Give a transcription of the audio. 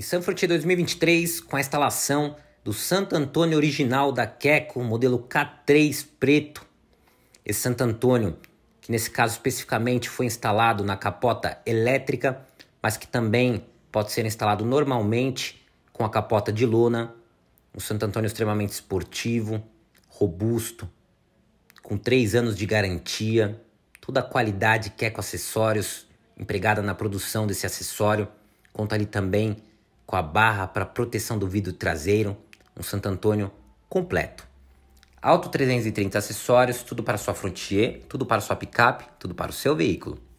Nissan Frontier 2023 com a instalação do Santo Antônio original da Keco, modelo K3 preto. Esse Santo Antônio, que nesse caso especificamente foi instalado na capota elétrica, mas que também pode ser instalado normalmente com a capota de lona. Um Santo Antônio extremamente esportivo, robusto, com 3 anos de garantia, toda a qualidade Keco acessórios empregada na produção desse acessório. Conta ali também com a barra para proteção do vidro traseiro, um Santo Antônio completo. Alto 330 acessórios, tudo para sua Frontier, tudo para sua picape, tudo para o seu veículo.